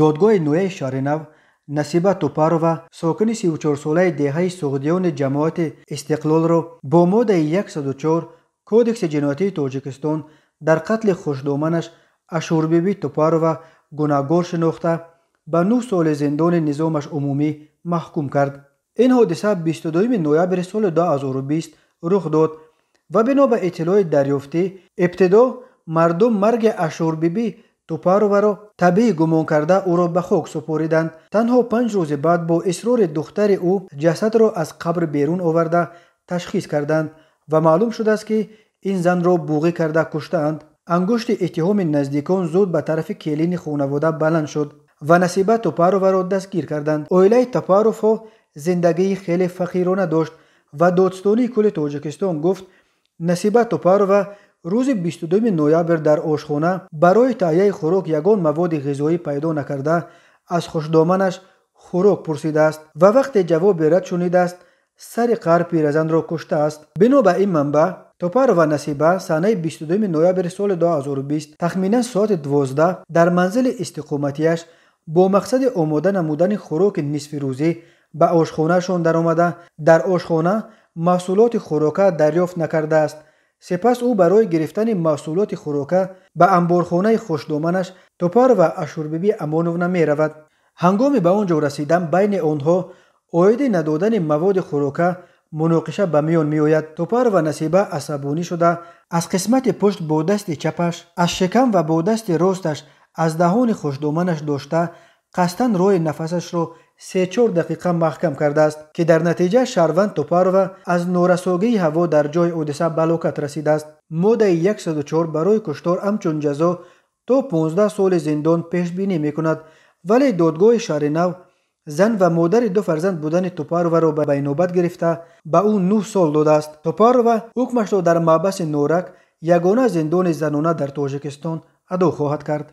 додгоҳи нӯяи шаҳри нав насиба тупарова сокини сичорсолаи деҳаи суғдиёни ҷамоати истиқлолро бо моддаи 104 кодекси ҷинояти тоҷикистон дар қатли хушдоманаш ашурбиби тупарова гунаҳгор шинохта ба нӯҳ соли зиндони низомаш умумӣ маҳкум кард ин ҳодиса 22 ноябри соли 2020 рух дод ва бино ба иттилои дарёфтӣ ибтидо мардум марги ашурбибӣ тӯпароваро табии гумон карда ӯро ба хок супориданд танҳо панҷ рӯзе баъд бо исрори духтари ӯ ҷасадро аз қабр берун оварда ташхис карданд ва маълум шудааст ки ин занро буғӣ карда куштаанд ангушти иттиҳоми наздикон зуд ба тарафи келини хонавода баланд шуд ва насиба тӯпароваро дастгир карданд оилаи топаровҳо зиндагии хеле фақирона дошт ва додстонии кӯли тоҷикистон гуфт насиба тӯпарова рӯзи бд ноябр дар ошхона барои таҳияи хӯрок ягон маводи ғизоӣ пайдо накарда аз хушдоманаш хӯрок пурсидааст ва вақте ҷавобе рад шунидааст сари қар пиразанро куштааст бино ба ин манба топар ва насиба санаи бд ноябр соли 2020 тахминан соати 12 дар манзили истиқоматиаш бо мақсади омода намудани хӯроки нисфирӯзӣ ба ошхонаашон даромада дар ошхона маҳсулоти хӯрока дарёфт накардааст сепас ӯ барои гирифтани маҳсулоти хӯрока ба амборхонаи хушдоманаш топар ва ашурбиби амоновна меравад ҳангоми ба он ҷо расидан байни онҳо оиди надодани маводи хӯрока муноқиша ба миён меояд топар ва насиба асабунӣ шуда аз қисмати пушт бо дасти чапаш аз шикам ва бо дасти росташ аз даҳони хушдоманаш дошта қасдан роҳи нафасашро 34 дақиқа маҳкам кардааст ки дар натиҷа шарванд топарова аз норасогии ҳаво дар ҷои ҳодиса балокат расидааст моддаи 104 барои куштор ҳамчун ҷазо то 15 соли зиндон пешбинӣ мекунад вале додгоҳи шаҳри нав зан ва модари ду фарзанд будани тупароваро ба байнобат гирифта ба ӯ нӯҳ сол додааст тупарова ҳукмашро дар маъбаси норак ягона зиндони занона дар тоҷикистон адо хоҳад кард